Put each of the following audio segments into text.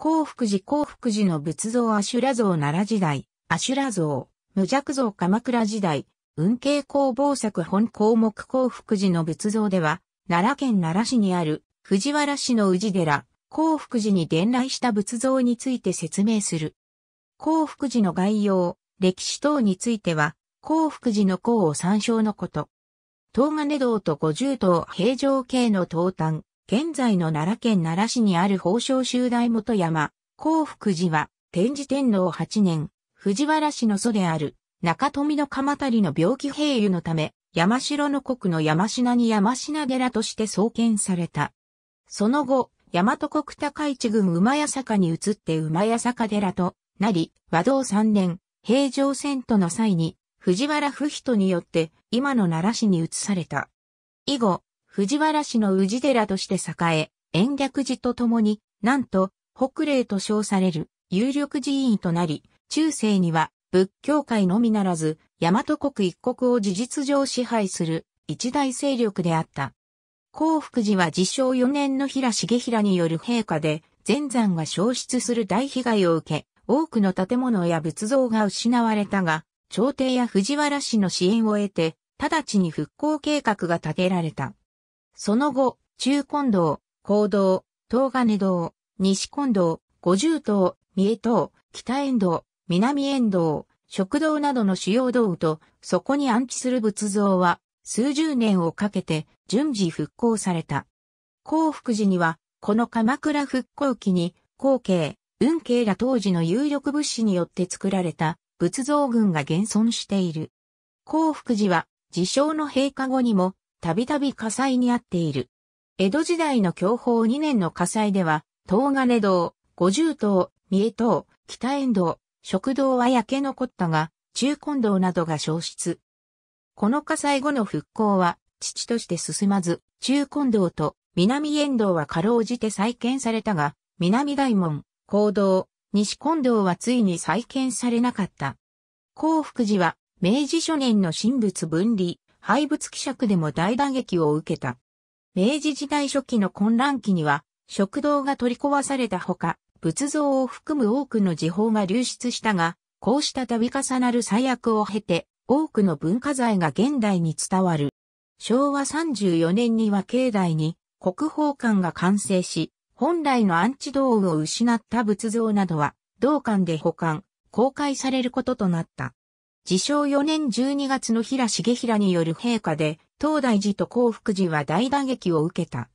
幸福寺幸福寺の仏像アシュラ像奈良時代、アシュラ像、無弱像鎌倉時代、運慶公坊作本項目幸福寺の仏像では、奈良県奈良市にある藤原氏の宇治寺、幸福寺に伝来した仏像について説明する。幸福寺の概要、歴史等については、幸福寺の項を参照のこと。東金堂と五十塔平城系の東端、現在の奈良県奈良市にある宝生集大元山、興福寺は、天智天皇8年、藤原氏の祖である、中富の鎌足りの病気平癒のため、山城の国の山品に山品寺として創建された。その後、大和国高市郡馬屋坂に移って馬屋坂寺となり、和道3年、平城遷都の際に、藤原不人によって今の奈良市に移された。以後、藤原氏の氏寺として栄え、延暦寺とともに、なんと、北霊と称される有力寺院となり、中世には仏教界のみならず、大和国一国を事実上支配する一大勢力であった。幸福寺は自称4年の平重平による陛下で、前山が消失する大被害を受け、多くの建物や仏像が失われたが、朝廷や藤原氏の支援を得て、直ちに復興計画が立てられた。その後、中近道、高道、東金道、西近道、五重島、三重島、北遠道、南遠道、食堂などの主要道具と、そこに安置する仏像は、数十年をかけて順次復興された。幸福寺には、この鎌倉復興期に、後継、運慶ら当時の有力物資によって作られた仏像群が現存している。幸福寺は、自称の閉花後にもたびたび火災に遭っている。江戸時代の享保2年の火災では、東金堂、五重塔、三重塔、北遠堂、食堂は焼け残ったが、中根堂などが消失。この火災後の復興は、父として進まず、中根堂と南遠堂はかろうじて再建されたが、南大門、高堂、西根堂はついに再建されなかった。幸福寺は、明治初年の神仏分離、廃仏希釈でも大打撃を受けた。明治時代初期の混乱期には、食堂が取り壊されたほか、仏像を含む多くの時報が流出したが、こうした度重なる最悪を経て、多くの文化財が現代に伝わる。昭和34年には境内に国宝館が完成し、本来のアンチ道具を失った仏像などは、同館で保管、公開されることとなった。自称4年12月の平重平による陛下で、東大寺と幸福寺は大打撃を受けた。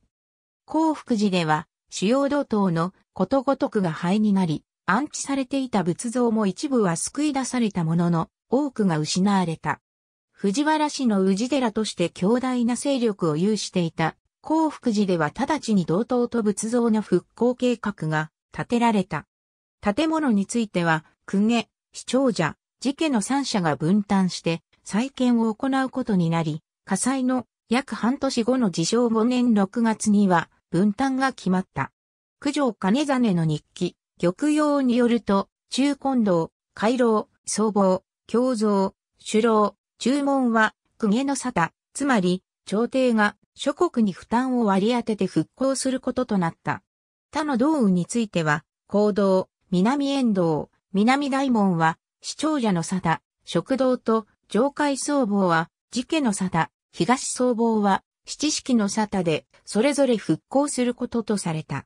幸福寺では、主要道等のことごとくが灰になり、安置されていた仏像も一部は救い出されたものの、多くが失われた。藤原氏の氏寺として強大な勢力を有していた、幸福寺では直ちに同等と仏像の復興計画が立てられた。建物については、公家、市長者、事件の三者が分担して再建を行うことになり、火災の約半年後の事象5年6月には分担が決まった。九条金真の日記、玉葉によると、中近道、回廊、僧帽、胸造、首楼、注文は、公家の沙汰、つまり、朝廷が諸国に負担を割り当てて復興することとなった。他の道運については、行動、南遠道、南大門は、視聴者の佐田、食堂と上海僧帽は、事家の佐田、東僧帽は、七式の佐田で、それぞれ復興することとされた。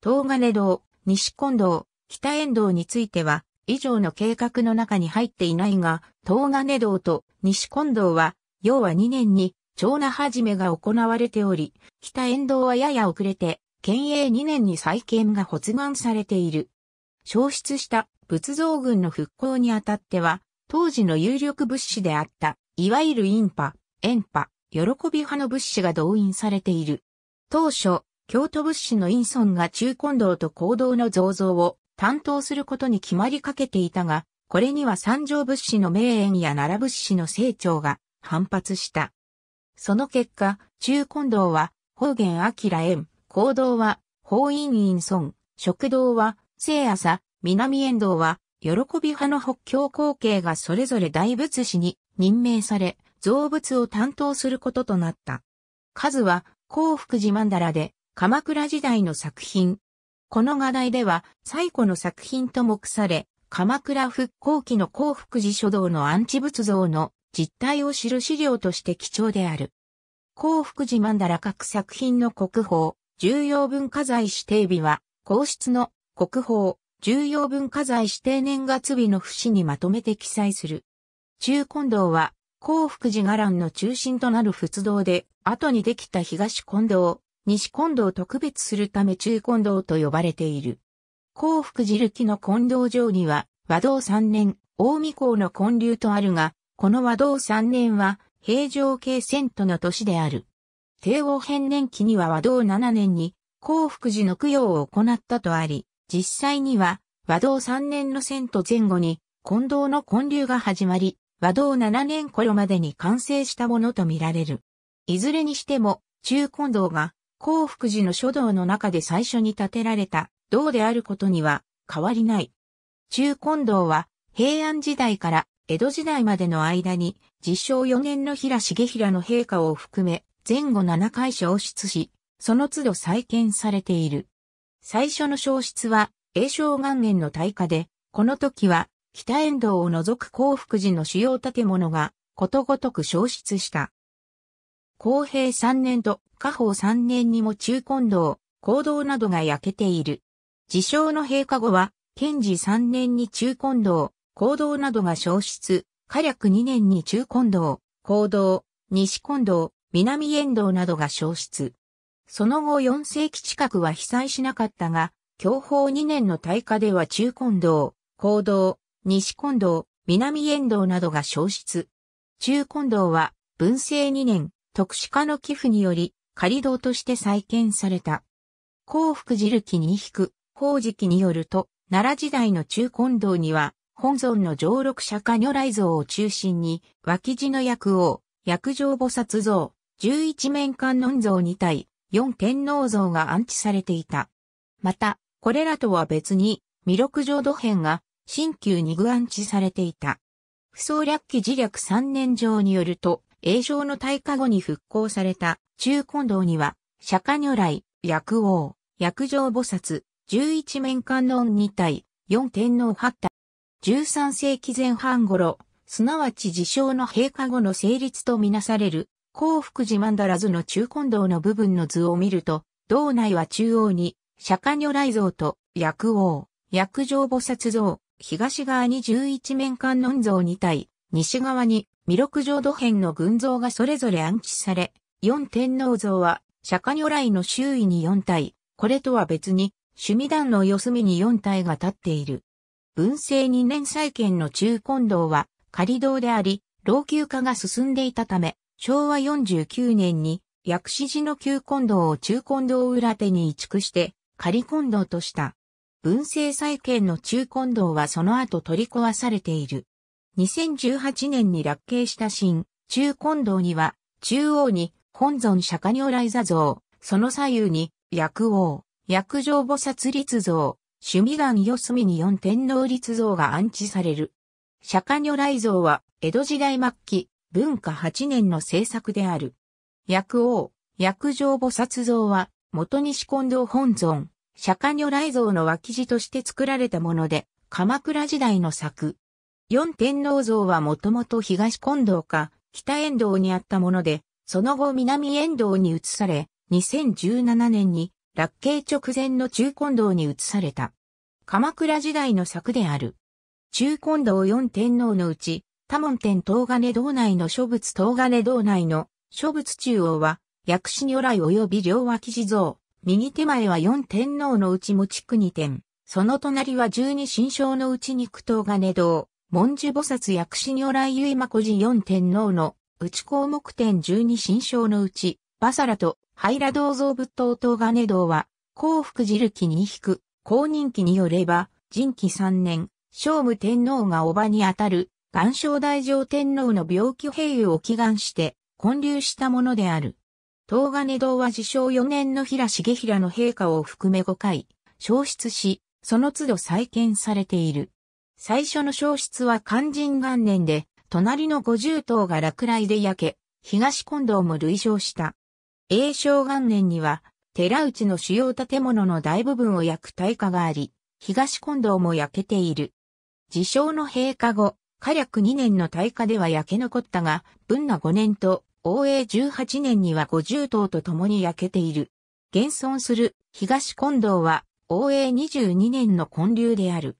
東金堂、西近堂、北遠堂については、以上の計画の中に入っていないが、東金堂と西近堂は、要は2年に、長男始めが行われており、北遠堂はやや遅れて、県営2年に再建が発願されている。消失した仏像群の復興にあたっては、当時の有力物資であった、いわゆるインパ、エンパ、喜び派の物資が動員されている。当初、京都物資のインソンが中近道と行動の造像を担当することに決まりかけていたが、これには三条物資の名園や奈良物資の成長が反発した。その結果、中近道は方言明園、行動は法院陰村、食堂は聖朝、南遠藤は、喜び派の北京後継がそれぞれ大仏師に任命され、造物を担当することとなった。数は、幸福寺曼荼羅で、鎌倉時代の作品。この画題では、最古の作品と目され、鎌倉復興期の幸福寺書道の安置仏像の実態を知る資料として貴重である。幸福寺曼荼羅各作品の国宝、重要文化財指定日は、皇室の国宝、重要文化財指定年月日の節にまとめて記載する。中金堂は、幸福寺伽藍の中心となる仏堂で、後にできた東金堂、西金堂を特別するため中金堂と呼ばれている。幸福寺きの金堂上には、和道三年、大見港の建立とあるが、この和道三年は、平城慶遷都の年である。帝王変年期には和道七年に、幸福寺の供養を行ったとあり、実際には和道3年の遷都前後に近道の建立が始まり、和道7年頃までに完成したものとみられる。いずれにしても、中近道が幸福寺の書道の中で最初に建てられた道であることには変わりない。中近道は平安時代から江戸時代までの間に実証4年の平重平の陛下を含め前後7回消失し、その都度再建されている。最初の消失は、永正元年の大火で、この時は、北遠道を除く幸福寺の主要建物が、ことごとく消失した。公平3年と下方3年にも中根道、行道などが焼けている。自称の陛下後は、賢治3年に中根道、行道などが消失、火略2年に中根道、行道、西根道、南遠道などが消失。その後4世紀近くは被災しなかったが、享保2年の大火では中近道、高道、西近道、南遠道などが消失。中近道は文政2年、特殊化の寄付により仮道として再建された。幸福寺記に引く、宝時期によると、奈良時代の中近道には、本尊の上六釈迦如来像を中心に、脇地の薬王、薬上菩薩像、十一面観音像2体、四天皇像が安置されていた。また、これらとは別に、弥勒浄土編が、新旧二具安置されていた。不創略記自略三年上によると、栄正の大化後に復興された中根道には、釈迦如来、薬王、薬上菩薩、十一面観音二体、四天皇八体。十三世紀前半頃、すなわち自称の陛下後の成立とみなされる幸福寺曼荼ら図の中根道の部分の図を見ると、道内は中央に、釈迦如来像と、薬王、薬上菩薩像、東側に十一面観音像2体、西側に、弥勒浄土辺の群像がそれぞれ安置され、四天皇像は、釈迦如来の周囲に4体、これとは別に、趣味団の四隅に4体が立っている。文政2年再建の中根道は、仮道であり、老朽化が進んでいたため、昭和49年に薬師寺の旧近道を中近道裏手に移築して仮近道とした。文政再建の中近道はその後取り壊されている。2018年に落慶した新中近道には中央に本尊釈迦如来座像、その左右に薬王、薬上菩薩立像、趣味岩四隅に四天皇立像が安置される。釈迦如来像は江戸時代末期、文化8年の制作である。薬王、薬上菩薩像は、元西近藤本尊、釈迦如来像の脇地として作られたもので、鎌倉時代の作。四天王像はもともと東近藤か、北遠道にあったもので、その後南遠道に移され、2017年に、落慶直前の中近道に移された。鎌倉時代の作である。中近道四天王のうち、多門天東金道内の諸仏東金道内の諸仏中央は、薬師如来及び両脇地蔵、右手前は四天皇のうち持ち国天、その隣は十二神将のうち肉東金道、文殊菩薩薬師如来結まこじ四天皇の、内項目天十二神将のうち、バサラと、ハイラ銅像仏塔東金道は、幸福寺記に引く、公認期によれば、人気三年、聖武天皇がおばにあたる、岩礁大上天皇の病気平癒を祈願して、建立したものである。東金堂は自称4年の平重平の陛下を含め5回、焼失し、その都度再建されている。最初の焼失は肝心元年で、隣の五十塔が落雷で焼け、東近堂も類焼した。永正元年には、寺内の主要建物の大部分を焼く大火があり、東近堂も焼けている。自称の陛下後、火略2年の大火では焼け残ったが、文那5年と、応永18年には50頭と共に焼けている。現存する東近道は、応永22年の建立である。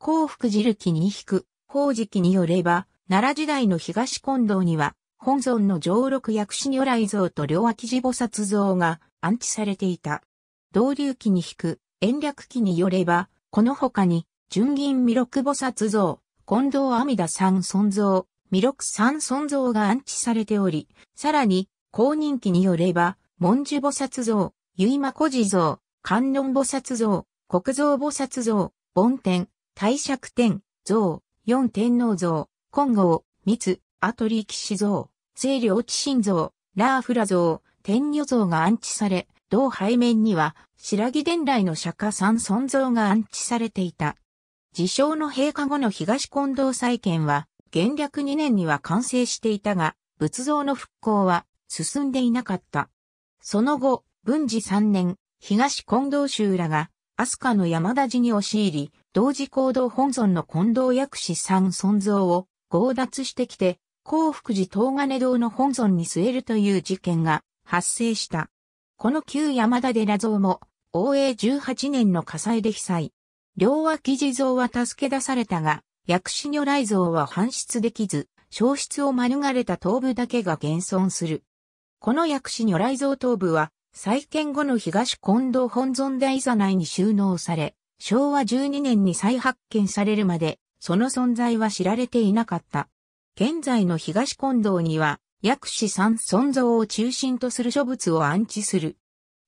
幸福寺力に引く、法事記によれば、奈良時代の東近道には、本尊の上六薬師如来像と両脇寺菩薩像が安置されていた。同流記に引く、延暦記によれば、この他に、純銀弥勒菩薩像、近藤阿弥陀三尊像、弥勒三尊像が安置されており、さらに、公認記によれば、文殊菩薩像、結馬古寺像、観音菩薩像、国蔵菩薩像、梵天、大釈天、像、四天王像、金剛、密、アトリ騎士像、清涼地神像、ラーフラ像、天女像が安置され、同背面には、白木伝来の釈迦三尊像が安置されていた。自称の陛下後の東近藤再建は、元略2年には完成していたが、仏像の復興は進んでいなかった。その後、文治3年、東近藤州らが、飛鳥の山田寺に押し入り、同時行動本尊の近藤薬師さん尊像を強奪してきて、幸福寺東金堂の本尊に据えるという事件が発生した。この旧山田寺像も、応永18年の火災で被災。両脇地蔵は助け出されたが、薬師如来像は搬出できず、消失を免れた頭部だけが現存する。この薬師如来像頭部は、再建後の東近藤本尊大座内に収納され、昭和12年に再発見されるまで、その存在は知られていなかった。現在の東近藤には、薬師三尊像を中心とする書物を安置する。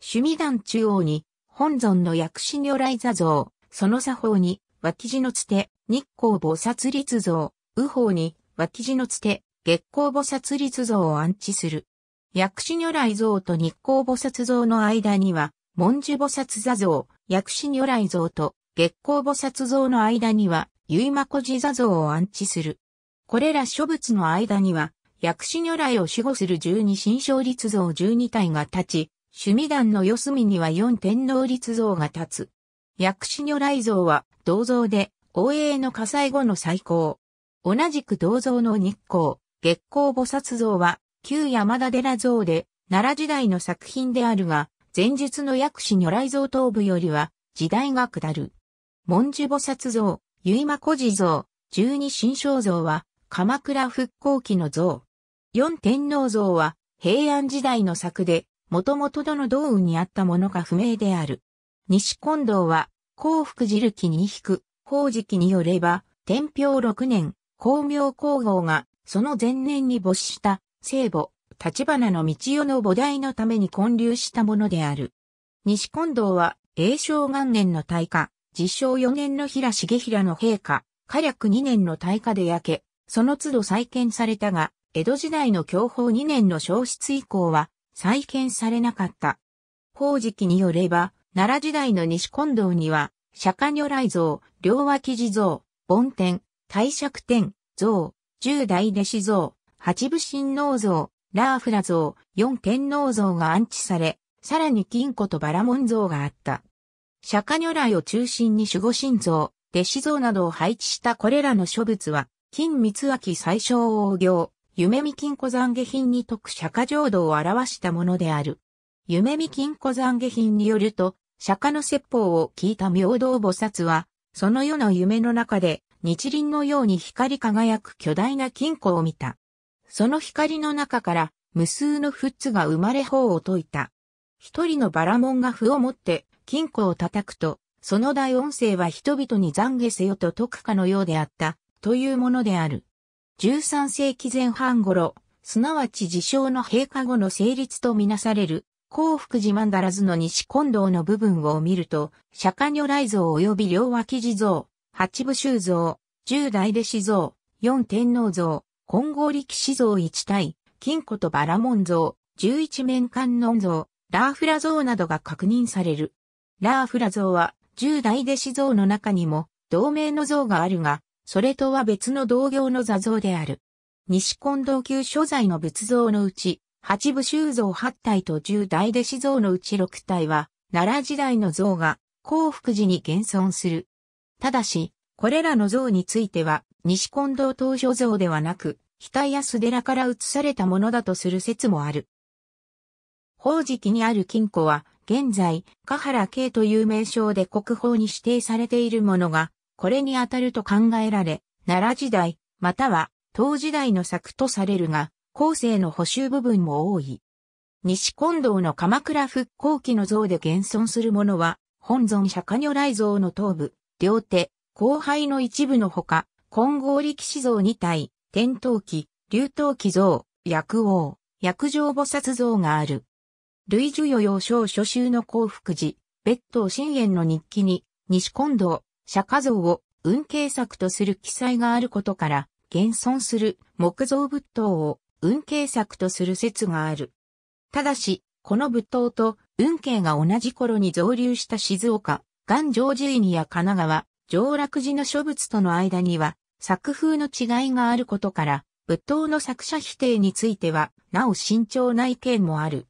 趣味団中央に、本尊の薬師如来座像、その作法に、脇地のつて、日光菩薩立像、右方に、脇地のつて、月光菩薩立像を安置する。薬師如来像と日光菩薩像の間には、文殊菩薩座像、薬師如来像と月光菩薩像の間には、結馬古寺座像を安置する。これら諸仏の間には、薬師如来を守護する十二神将立像十二体が立ち、趣味団の四隅には四天皇立像が立つ。薬師如来像は銅像で、大英の火災後の最高。同じく銅像の日光、月光菩薩像は、旧山田寺像で、奈良時代の作品であるが、前述の薬師如来像頭部よりは、時代が下る。文殊菩薩像、結馬古寺像、十二神将像は、鎌倉復興期の像。四天皇像は、平安時代の作で、もともとどの道雲にあったものか不明である。西近藤は、幸福寺力に引く、法事期によれば、天平六年、光明皇后が、その前年に没した、聖母、立花の道代の菩提のために建立したものである。西近藤は、永正元年の大化、自称四年の平重平の陛下、火略二年の大化で焼け、その都度再建されたが、江戸時代の享保二年の消失以降は、再建されなかった。法事によれば、奈良時代の西近藤には、釈迦如来像、両脇地像、梵天、大釈天、像、十大弟子像、八部神王像、ラーフラ像、四天王像が安置され、さらに金庫とバラモン像があった。釈迦如来を中心に守護神像、弟子像などを配置したこれらの諸仏は、金三脇最小王行、夢見金庫残下品に特釈迦浄土を表したものである。夢見金庫残下品によると、釈迦の説法を聞いた明道菩薩は、その世の夢の中で、日輪のように光り輝く巨大な金庫を見た。その光の中から無数のフッツが生まれ方を解いた。一人のバラモンが符を持って金庫を叩くと、その大音声は人々に懺悔せよと解くかのようであった、というものである。13世紀前半頃、すなわち自称の陛下後の成立とみなされる幸福寺曼荼らずの西近藤の部分を見ると、釈迦如来像及び両脇地像、八部修像、十大弟子像、四天皇像、金剛力士像一体、金庫とバラモン像、十一面観音像、ラーフラ像などが確認される。ラーフラ像は、十大弟子像の中にも、同名の像があるが、それとは別の同業の座像である。西近藤級所在の仏像のうち、八部修造八体と十大弟子像のうち六体は、奈良時代の像が、幸福寺に現存する。ただし、これらの像については、西近藤東初像ではなく、北安寺から移されたものだとする説もある。宝石にある金庫は、現在、河原慶という名称で国宝に指定されているものが、これに当たると考えられ、奈良時代、または、唐時代の作とされるが、後世の補修部分も多い。西近藤の鎌倉復興期の像で現存するものは、本尊釈迦如来像の頭部、両手、後背の一部のほか、金剛力士像2体、天頭記、竜頭記像、薬王、薬上菩薩像がある。類似与幼少初秋の幸福寺、別当深淵の日記に、西近藤釈迦像を運慶作とする記載があることから、現存する木造仏塔を運慶作とする説がある。ただし、この仏塔と運慶が同じ頃に造立した静岡、岩常寺院や神奈川、上洛寺の諸仏との間には作風の違いがあることから、仏塔の作者否定については、なお慎重な意見もある。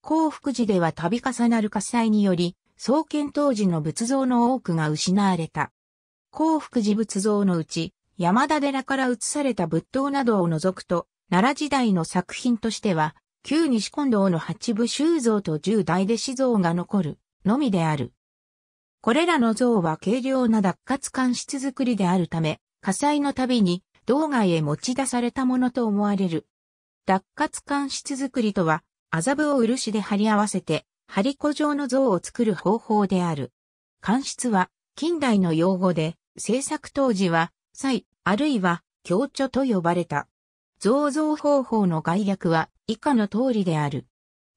幸福寺では度重なる火災により、創建当時の仏像の多くが失われた。幸福寺仏像のうち、山田寺から移された仏塔などを除くと、奈良時代の作品としては、旧西近道の八部修造と十大弟子像が残るのみである。これらの像は軽量な脱活管室作りであるため、火災のたびに道外へ持ち出されたものと思われる。脱活管室作りとは、麻布を漆で貼り合わせて、張り子状の像を作る方法である。管室は近代の用語で、制作当時は、祭、あるいは、強著と呼ばれた。造像方法の概略は以下の通りである。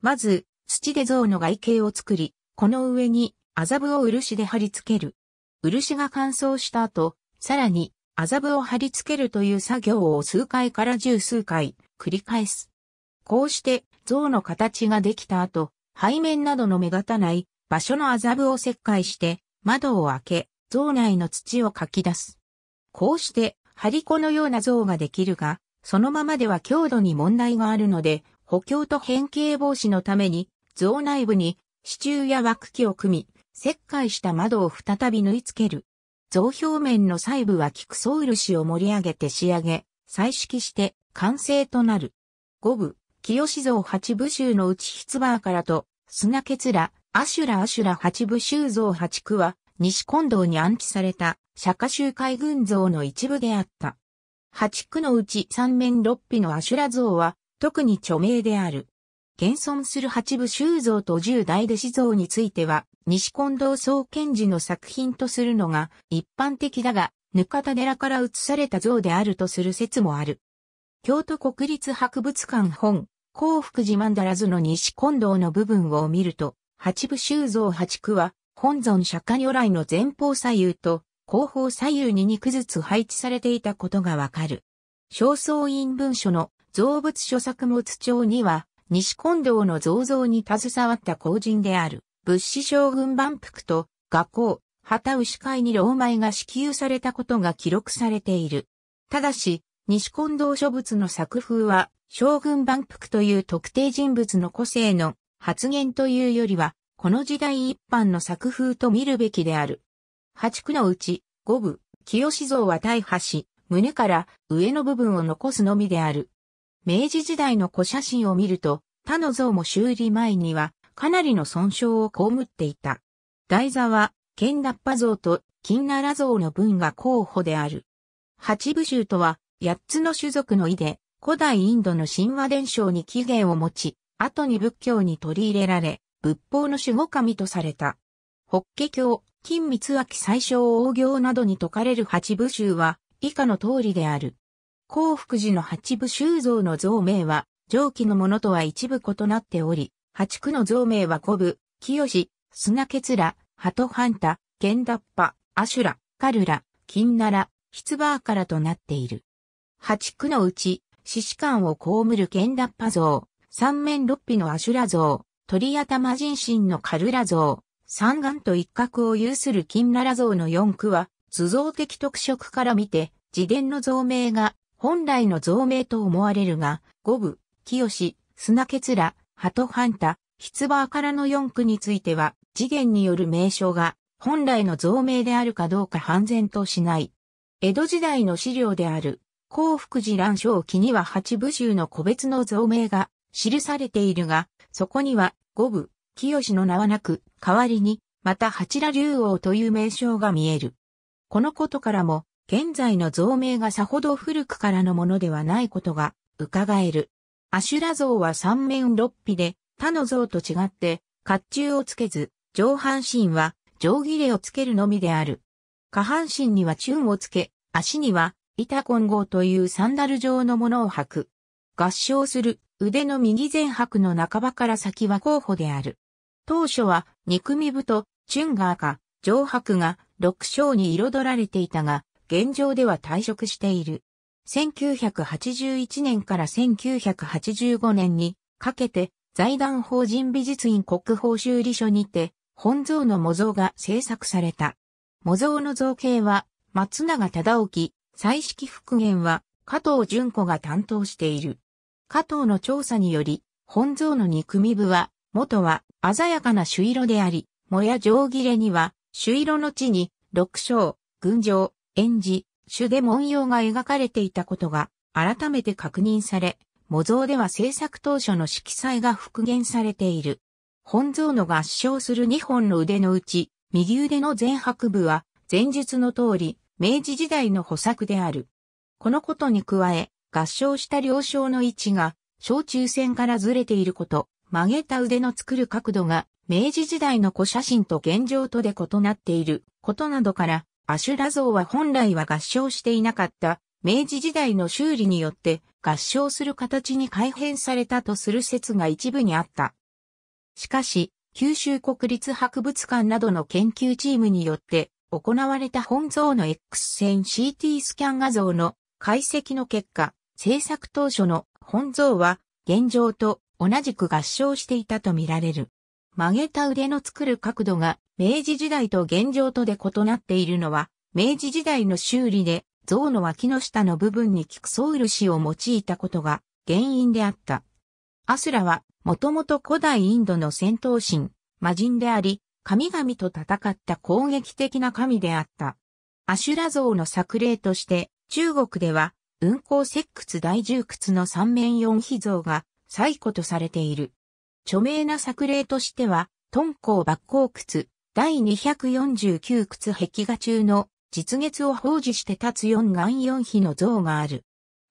まず、土で像の外形を作り、この上に麻布を漆で貼り付ける。漆が乾燥した後、さらに麻布を貼り付けるという作業を数回から十数回繰り返す。こうして像の形ができた後、背面などの目立たない場所の麻布を切開して窓を開け、像内の土をかき出す。こうして張り子のような像ができるが、そのままでは強度に問題があるので、補強と変形防止のために、像内部に支柱や枠機を組み、切開した窓を再び縫い付ける。像表面の細部は菊草漆を盛り上げて仕上げ、彩色して完成となる。五部、清像八部衆のうちヒツバーからと、砂ケら、アシュラアシュラ八部衆像八区は、西近藤に安置された釈迦集会群像の一部であった。八区のうち三面六匹の阿修羅像は特に著名である。現存する八部修像と十大弟子像については、西近藤総賢治の作品とするのが一般的だが、ぬかた寺から移された像であるとする説もある。京都国立博物館本、幸福寺曼荼羅図の西近藤の部分を見ると、八部修造八区は、本尊釈迦如来の前方左右と、後方左右に2区ずつ配置されていたことがわかる。正倉院文書の造物書作物帳には、西近藤の造像に携わった工人である、物資将軍万福と、画工、旗牛会に老米が支給されたことが記録されている。ただし、西近藤書物の作風は、将軍万福という特定人物の個性の発言というよりは、この時代一般の作風と見るべきである。八区のうち、五部、清志像は大破し、胸から上の部分を残すのみである。明治時代の古写真を見ると、他の像も修理前には、かなりの損傷を被っていた。台座は、剣ラッパ像と金奈良像の分が候補である。八部衆とは、八つの種族の意で、古代インドの神話伝承に起源を持ち、後に仏教に取り入れられ、仏法の守護神とされた。法華経、金三明最小王行などに説かれる八部衆は、以下の通りである。幸福寺の八部衆像の像名は、上記のものとは一部異なっており、八区の像名は五部、清、砂ケツラ、鳩トハンタ、ンダッパ、アシュラ、カルラ、キンナラ、ヒツバーカラとなっている。八区のうち、獅子館を被る玄ンダッパ像、三面六臂のアシュラ像、鳥頭人身のカルラ像、三眼と一角を有する金奈良像の四区は、図像的特色から見て、自伝の造名が本来の造名と思われるが、五部、清、砂欠ラ、鳩半田、筆馬からの四区については、次元による名称が本来の造名であるかどうか判然としない。江戸時代の資料である、幸福寺乱章記には八部衆の個別の造名が記されているが、そこには五部、清の名はなく、代わりに、また八羅竜王という名称が見える。このことからも、現在の造名がさほど古くからのものではないことが、伺える。アシュラ像は三面六尾で、他の像と違って、甲冑をつけず、上半身は、上切れをつけるのみである。下半身にはチュンをつけ、足には、板混合というサンダル状のものを履く。合唱する腕の右前白の半ばから先は候補である。当初は憎み部とチュンガーか、上白が6章に彩られていたが、現状では退職している。1981年から1985年にかけて財団法人美術院国宝修理所にて本像の模造が制作された。模造の造形は松永忠興、彩色復元は加藤淳子が担当している。加藤の調査により、本像の憎み部は、元は鮮やかな朱色であり、もや上切れには、朱色の地に、六章、群青、園児、朱で文様が描かれていたことが、改めて確認され、模造では制作当初の色彩が復元されている。本像の合唱する2本の腕のうち、右腕の前白部は、前述の通り、明治時代の補作である。このことに加え、合唱した両章の位置が、小中線からずれていること、曲げた腕の作る角度が明治時代の古写真と現状とで異なっていることなどから、アシュラ像は本来は合唱していなかった明治時代の修理によって合唱する形に改変されたとする説が一部にあった。しかし、九州国立博物館などの研究チームによって行われた本像の X 線 CT スキャン画像の解析の結果、制作当初の本像は現状と同じく合唱していたとみられる。曲げた腕の作る角度が明治時代と現状とで異なっているのは、明治時代の修理で像の脇の下の部分に菊草漆を用いたことが原因であった。アスラはもともと古代インドの戦闘神、魔人であり、神々と戦った攻撃的な神であった。アシュラ像の作例として、中国では、運行石窟大重窟の三面四秘像が最古とされている。著名な作例としては、敦煌抜光窟、第249窟壁画中の実月を奉仕して立つ四眼四碑の像がある。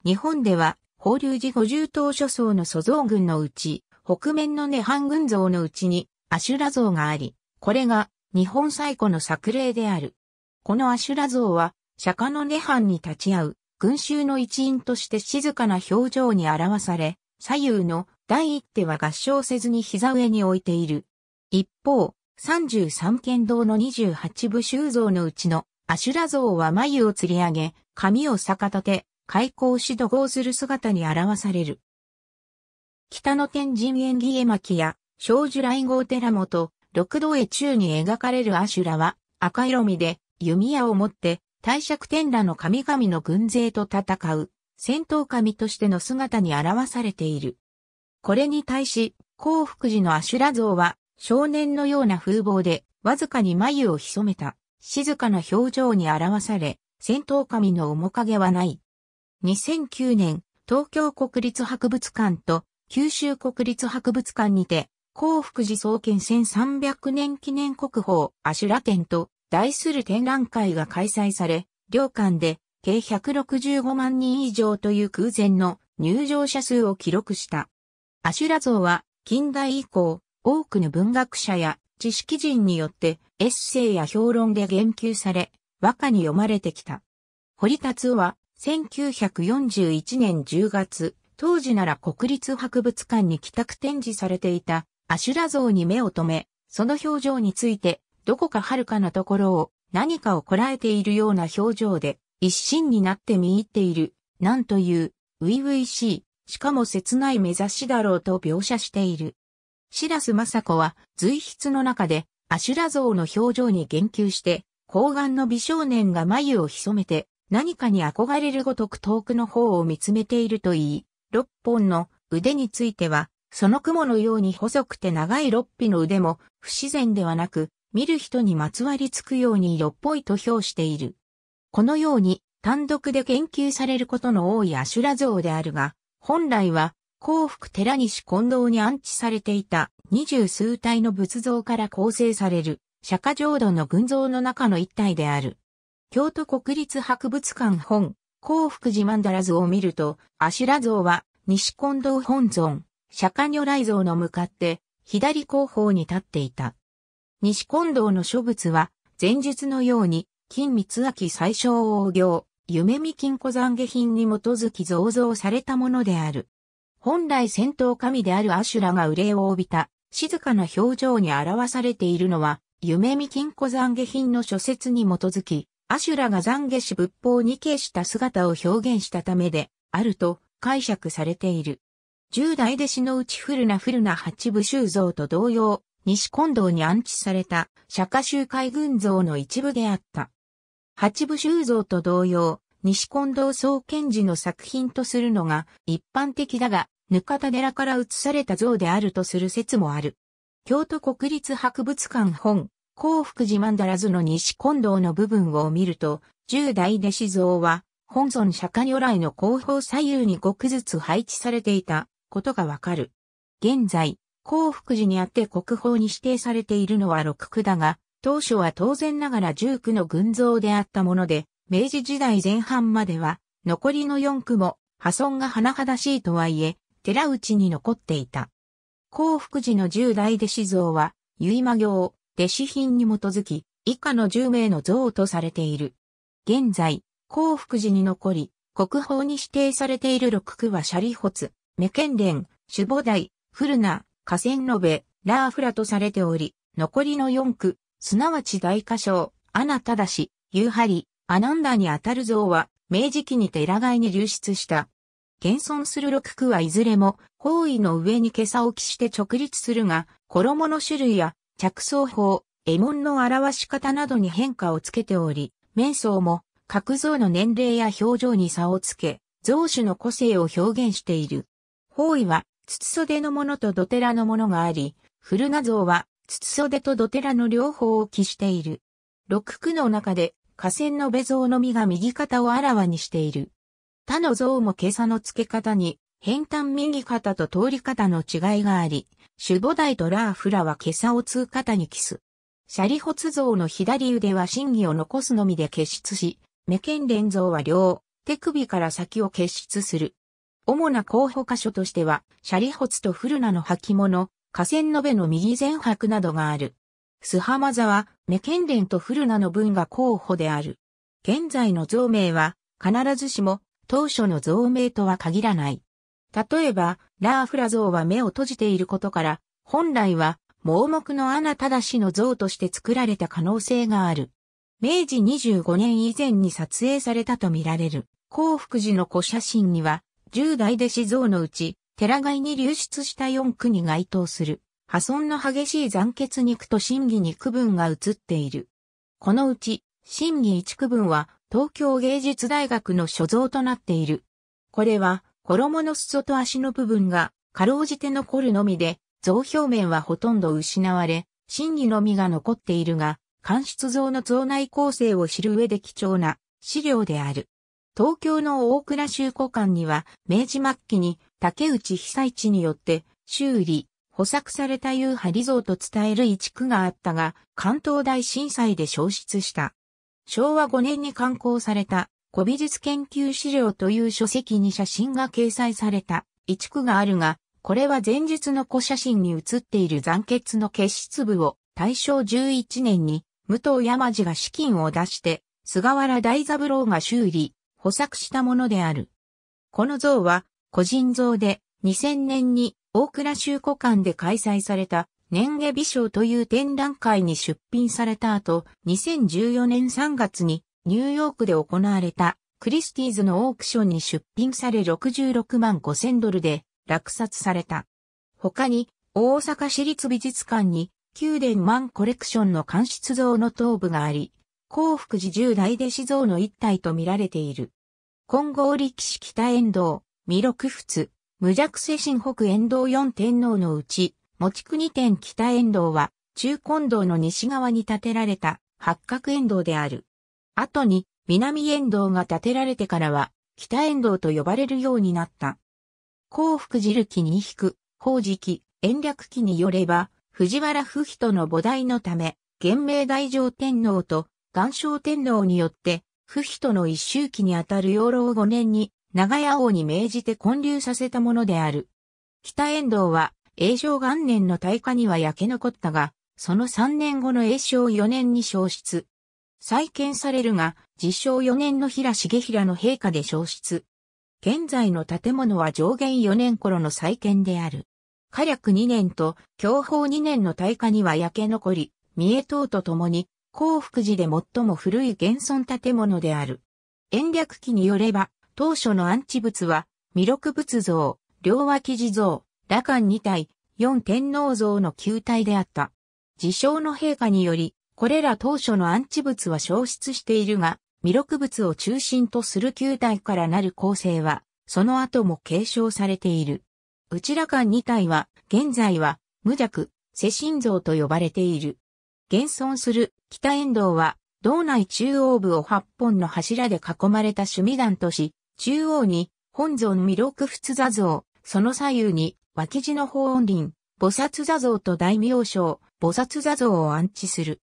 日本では、法隆寺五十島諸僧の祖像群のうち、北面の涅槃群像のうちに、アシュラ像があり、これが日本最古の作例である。このアシュラ像は、釈迦の涅槃に立ち会う、群衆の一員として静かな表情に表され、左右の第一手は合掌せずに膝上に置いている。一方、33剣道の28部修造のうちのアシュラ像は眉を吊り上げ、髪を逆立て、開口し怒号する姿に表される。北野天神縁起絵巻や、小樹来号寺本、六道絵中に描かれるアシュラは、赤色みで、弓矢を持って、大尺天羅の神々の軍勢と戦う。戦闘神としての姿に表されている。これに対し、幸福寺の阿修羅像は、少年のような風貌で、わずかに眉を潜めた、静かな表情に表され、戦闘神の面影はない。2009年、東京国立博物館と九州国立博物館にて、幸福寺創建1300年記念国宝、阿修羅展と題する展覧会が開催され、両館で計165万人以上という空前の入場者数を記録した。アシュラ像は近代以降、多くの文学者や知識人によってエッセイや評論で言及され、和歌に読まれてきた。堀達は1941年10月、当時なら国立博物館に帰宅展示されていたアシュラ像に目を留め、その表情について、どこか遥かなところを何かをこらえているような表情で、一心になって見入っている、なんという、初々しい、しかも切ない目指しだろうと描写している。白マサ子は、随筆の中で、アシュラ像の表情に言及して、高顔の美少年が眉を潜めて、何かに憧れるごとく遠くの方を見つめているといい、六本の腕については、その雲のように細くて長い六匹の腕も不自然ではなく、見る人にまつわりつくように色っぽいと評している。このように単独で研究されることの多い阿修羅像であるが、本来は幸福寺西近藤に安置されていた二十数体の仏像から構成される釈迦浄土の群像の中の一体である。京都国立博物館本、幸福寺曼荼羅図を見ると、阿修羅像は西近藤本尊、釈迦如来像の向かって左後方に立っていた。西近藤の諸仏は前述のように金光明最小王行、夢見金子懺悔品に基づき造像されたものである。本来戦闘神であるアシュラが憂いを帯びた、静かな表情に表されているのは、夢見金子懺悔品の諸説に基づき、アシュラが懺悔し仏法に敬した姿を表現したためで、あると解釈されている。十代弟子のうち古な古な八部修造と同様、西近道に安置された釈迦集会群像の一部であった。八部修造と同様、西近藤総賢治の作品とするのが一般的だが、ぬかた寺から移された像であるとする説もある。京都国立博物館本、幸福寺曼荼らず」の西近藤の部分を見ると、十代弟子像は、本尊釈迦如来の後方左右に5区ずつ配置されていたことがわかる。現在、幸福寺にあって国宝に指定されているのは6区だが、当初は当然ながら19の群像であったもので、明治時代前半までは、残りの4区も破損が甚だしいとはいえ、寺内に残っていた。幸福寺の10代弟子像は、結間行、弟子品に基づき、以下の10名の像とされている。現在、幸福寺に残り、国宝に指定されている6区はシャリホツ、メケンレン、守母イ、フルナ、河川延べ、ラーフラとされており、残りの4区、すなわち大歌唱、アナただし、ユーハリ、アナンダにあたる像は、明治期にて裏外に流出した。現存する六句はいずれも、方位の上に袈裟を着して直立するが、衣の種類や、着想法、絵文の表し方などに変化をつけており、面相も、各像の年齢や表情に差をつけ、像種の個性を表現している。方位は、筒袖のものと土寺のものがあり、古名像は、筒袖と土寺の両方を記している。六区の中で、河川のべ像のみが右肩をあらわにしている。他の像も今朝の付け方に、変端右肩と通り方の違いがあり、守護台とラーフラは今朝を通肩にキス。シャリホツ像の左腕は真偽を残すのみで結出し、メケンレン像は両、手首から先を結出する。主な候補箇所としては、シャリホツとフルナの履物、河川の部の右前白などがある。須浜座は、目県伝と古名の分が候補である。現在の像名は、必ずしも、当初の像名とは限らない。例えば、ラーフラ像は目を閉じていることから、本来は、盲目の穴だしの像として作られた可能性がある。明治25年以前に撮影されたとみられる、幸福寺の古写真には、10代弟子像のうち、寺外に流出した四区に該当する、破損の激しい残血肉と審議に区分が移っている。このうち、審議一区分は、東京芸術大学の所蔵となっている。これは、衣の裾と足の部分が、かろうじて残るのみで、像表面はほとんど失われ、審議のみが残っているが、官室像の像内構成を知る上で貴重な資料である。東京の大倉修古館には、明治末期に竹内被災地によって修理、補作された優派リゾーと伝える一区があったが、関東大震災で消失した。昭和5年に刊行された古美術研究資料という書籍に写真が掲載された一区があるが、これは前日の古写真に写っている残血の結出部を大正11年に武藤山路が資金を出して菅原大三郎が修理、補作したものである。この像は個人像で2000年に大倉修古館で開催された年下美賞という展覧会に出品された後、2014年3月にニューヨークで行われたクリスティーズのオークションに出品され66万5 0ドルで落札された。他に大阪市立美術館に宮殿マンコレクションの監視像の頭部があり、幸福寺十大弟子像の一体と見られている。金剛力士北遠藤。弥勒仏、無弱世神北遠道四天皇のうち、持国天北遠道は、中近道の西側に建てられた八角遠道である。後に、南遠道が建てられてからは、北遠道と呼ばれるようになった。幸福寺記に引く、法寺記、延暦記によれば、藤原不人の菩提のため、元明大乗天皇と岩正天皇によって、不人の一周期にあたる養老五年に、長屋王に命じて建立させたものである。北遠藤は、永正元年の大火には焼け残ったが、その3年後の永正4年に消失。再建されるが、自称4年の平重平の陛下で消失。現在の建物は上限4年頃の再建である。火略2年と享保2年の大火には焼け残り、三重等とともに、幸福寺で最も古い現存建物である。延暦記によれば、当初の安置物は、弥勒仏像、両脇地像、羅漢二体、四天皇像の球体であった。自称の陛下により、これら当初の安置物は消失しているが、弥勒仏を中心とする球体からなる構成は、その後も継承されている。内羅漢二体は、現在は、無弱、世神像と呼ばれている。現存する北遠道は、道内中央部を八本の柱で囲まれた趣味団とし、中央に本尊弥勒仏座像、その左右に脇地の法音林、菩薩座像と大名称、菩薩座像を安置する。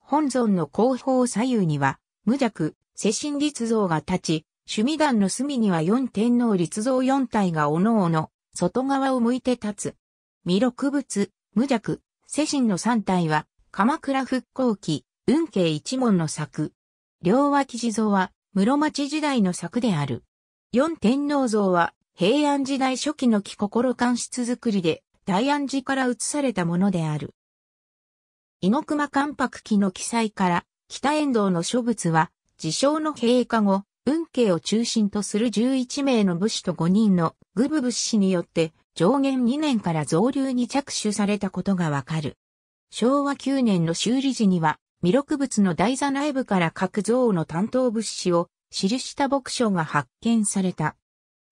本尊の後方左右には、無弱、世神立像が立ち、趣味団の隅には四天皇立像四体がおのおの、外側を向いて立つ。弥勒仏、無弱、世神の三体は、鎌倉復興期、運慶一門の作。両脇地蔵は、室町時代の作である。四天皇像は平安時代初期の木心官室作りで大安寺から移されたものである。猪熊関白記の記載から北遠藤の諸仏は自称の陛下後、運慶を中心とする11名の武士と5人のグ部武士によって上限2年から増流に着手されたことがわかる。昭和9年の修理時には、弥勒仏の台座内部から各像の担当物資を記した牧書が発見された。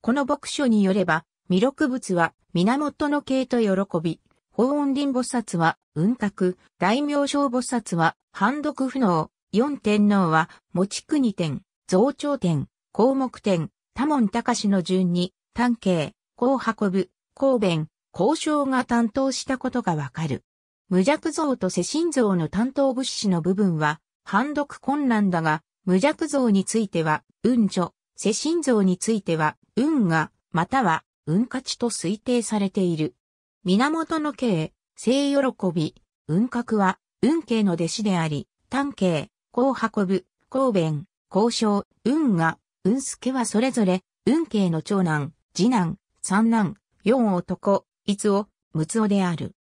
この牧書によれば、弥勒仏は源の系と喜び、法音林菩薩は雲閣、大名小菩薩は判読不能、四天皇は持国天、増長天、項目天、多門隆の順に、探偵、こう運ぶ、公弁、交渉が担当したことがわかる。無弱像と世心像の担当物資の部分は、判読困難だが、無弱像については、運女、世心像については、運が、または、運価値と推定されている。源の慶、性喜び、運格は、運慶の弟子であり、丹慶、こう運ぶ、公弁、交渉、運が、運助はそれぞれ、運慶の長男、次男、三男、四男、いつ六男つである。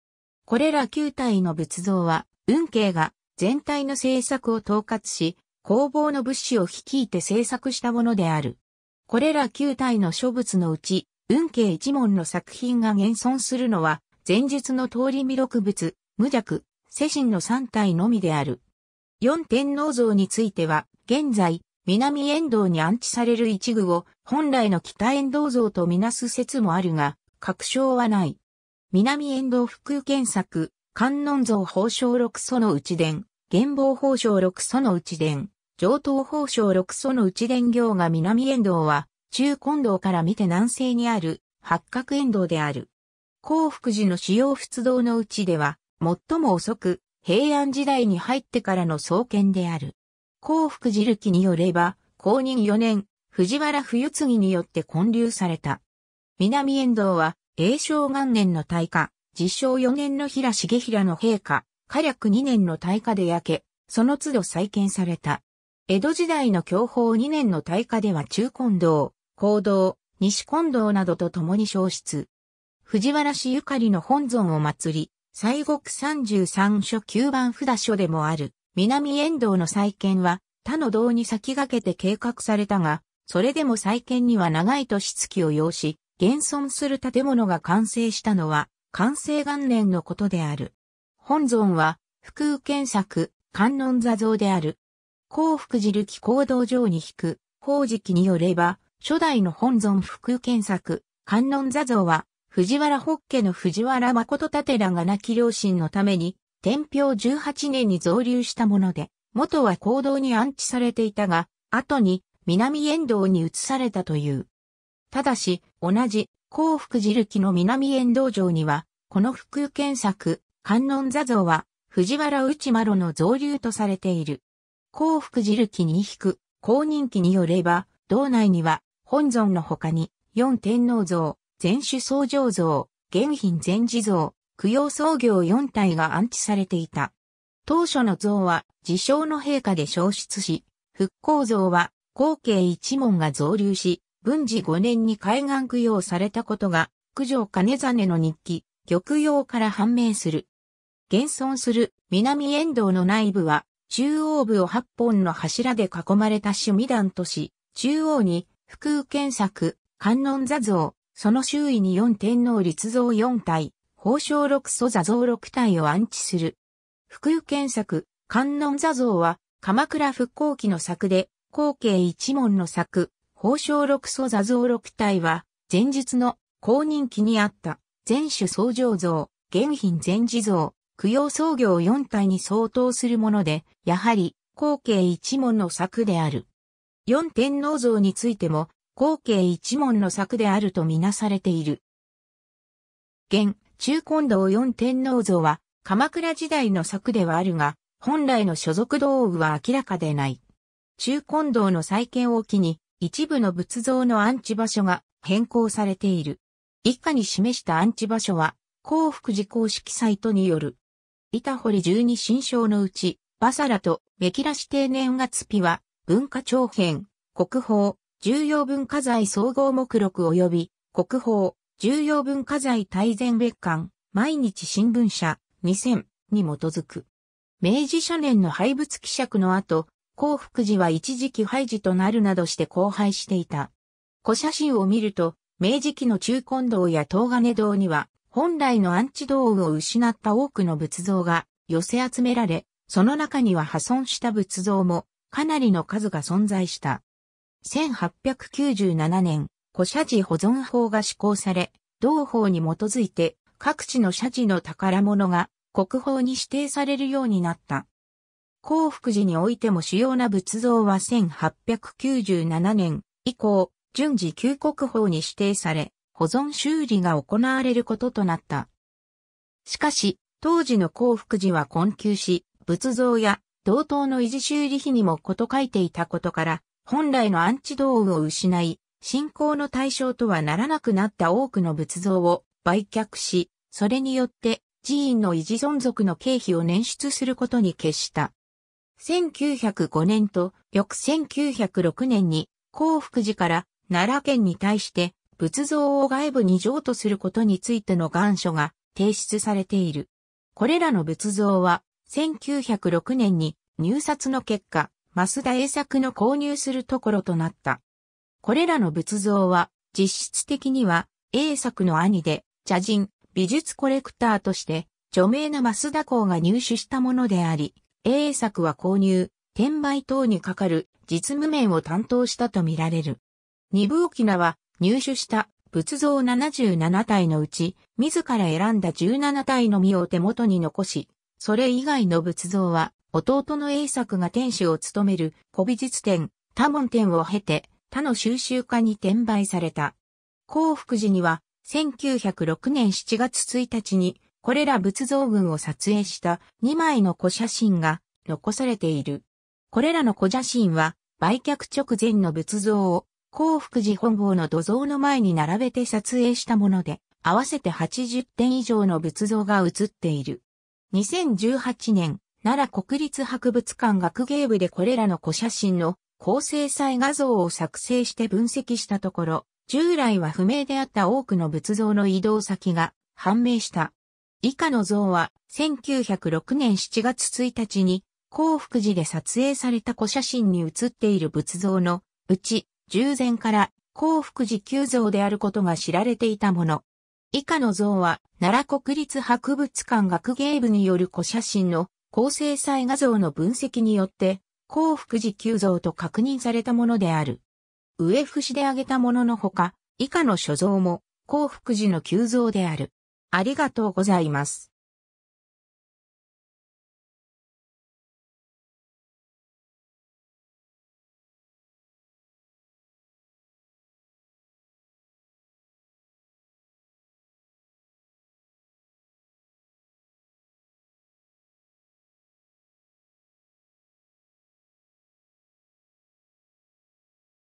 これら九体の仏像は、運慶が全体の政策を統括し、工房の物資を率いて制作したものである。これら9体の書物のうち、運慶一門の作品が現存するのは、前述の通り未録物、無弱、世神の3体のみである。四天王像については、現在、南遠道に安置される一具を本来の北遠道像とみなす説もあるが、確証はない。南遠道福検索、観音像宝生六祖の内伝、現望法省六祖の内伝、上等法省六祖の内伝行が南遠道は、中近道から見て南西にある、八角遠道である。幸福寺の主要仏道のうちでは、最も遅く、平安時代に入ってからの創建である。幸福寺力によれば、公認4年、藤原冬次によって建立された。南遠道は、永正元年の大化、実証4年の平重平の陛下、火力2年の大火で焼け、その都度再建された。江戸時代の享保2年の大火では中根道、高道、西根道などと共に消失。藤原氏ゆかりの本尊を祭り、西国三十三所九番札所でもある、南遠道の再建は、他の道に先駆けて計画されたが、それでも再建には長い年月を要し、現存する建物が完成したのは、完成元年のことである。本尊は、福右検索、観音座像である。幸福寺力行道場に引く、法事によれば、初代の本尊福右検索、観音座像は、藤原北家の藤原誠立らが亡き両親のために、天平18年に増留したもので、元は行動に安置されていたが、後に南遠道に移されたという。ただし、同じ幸福寺力の南遠道場には、この福右健作、観音座像は、藤原内呂の造流とされている。幸福寺力に引く、公認記によれば、道内には、本尊の他に、四天皇像、全種創造像、玄品全寺像、供養創業4体が安置されていた。当初の像は、自称の陛下で消失し、復興像は、後継一門が造流し、文治5年に海岸供養されたことが、九条金真の日記、玉葉から判明する。現存する南沿道の内部は、中央部を8本の柱で囲まれた趣味団とし、中央に、福宇検作、観音座像、その周囲に四天皇立像4体、宝生六祖座像6体を安置する。福宇検作、観音座像は、鎌倉復興期の作で、後継一門の作、宝生六祖座像6体は、前述の公認期にあった、前主創上像、現品前寺像、供養創業4体に相当するもので、やはり、後継一門の作である。四天王像についても、後継一門の作であるとみなされている。現、中近道四天王像は、鎌倉時代の作ではあるが、本来の所属道具は明らかでない。中近道の再建を機に、一部の仏像の安置場所が変更されている。以下に示した安置場所は、幸福寺公式サイトによる板堀十二新章のうち、バサラとメキラシ定年月日は、文化長編、国宝、重要文化財総合目録及び、国宝、重要文化財大全別館、毎日新聞社、2000に基づく。明治初年の廃仏希釈の後、幸福寺は一時期廃寺となるなどして荒廃していた。古写真を見ると、明治期の中近堂や東金堂には、本来のアンチ具を失った多くの仏像が寄せ集められ、その中には破損した仏像もかなりの数が存在した。1897年、古社寺保存法が施行され、同法に基づいて各地の社寺の宝物が国宝に指定されるようになった。幸福寺においても主要な仏像は1897年以降、順次旧国宝に指定され、保存修理が行われることとなった。しかし、当時の幸福寺は困窮し、仏像や同等の維持修理費にもこと書いていたことから、本来の安置道具を失い、信仰の対象とはならなくなった多くの仏像を売却し、それによって寺院の維持存続の経費を捻出することに決した。1905年と翌1906年に幸福寺から奈良県に対して仏像を外部に譲渡することについての願書が提出されている。これらの仏像は、1906年に入札の結果、増田栄作の購入するところとなった。これらの仏像は、実質的には、栄作の兄で、茶人、美術コレクターとして、著名な増田公が入手したものであり、栄作は購入、転売等にかかる実務面を担当したとみられる。二部沖縄、入手した仏像77体のうち、自ら選んだ17体の実を手元に残し、それ以外の仏像は、弟の英作が天使を務める古美術展、多門展を経て、他の収集家に転売された。幸福寺には、1906年7月1日に、これら仏像群を撮影した2枚の古写真が残されている。これらの古写真は、売却直前の仏像を幸福寺本郷の土蔵の前に並べて撮影したもので、合わせて80点以上の仏像が写っている。2018年、奈良国立博物館学芸部でこれらの古写真の高精細画像を作成して分析したところ、従来は不明であった多くの仏像の移動先が判明した。以下の像は1906年7月1日に幸福寺で撮影された古写真に写っている仏像のうち従前から幸福寺旧像であることが知られていたもの。以下の像は、奈良国立博物館学芸部による古写真の高精細画像の分析によって、幸福寺旧像と確認されたものである。上伏で挙げたもののほか、以下の所蔵も幸福寺の旧像である。ありがとうございます。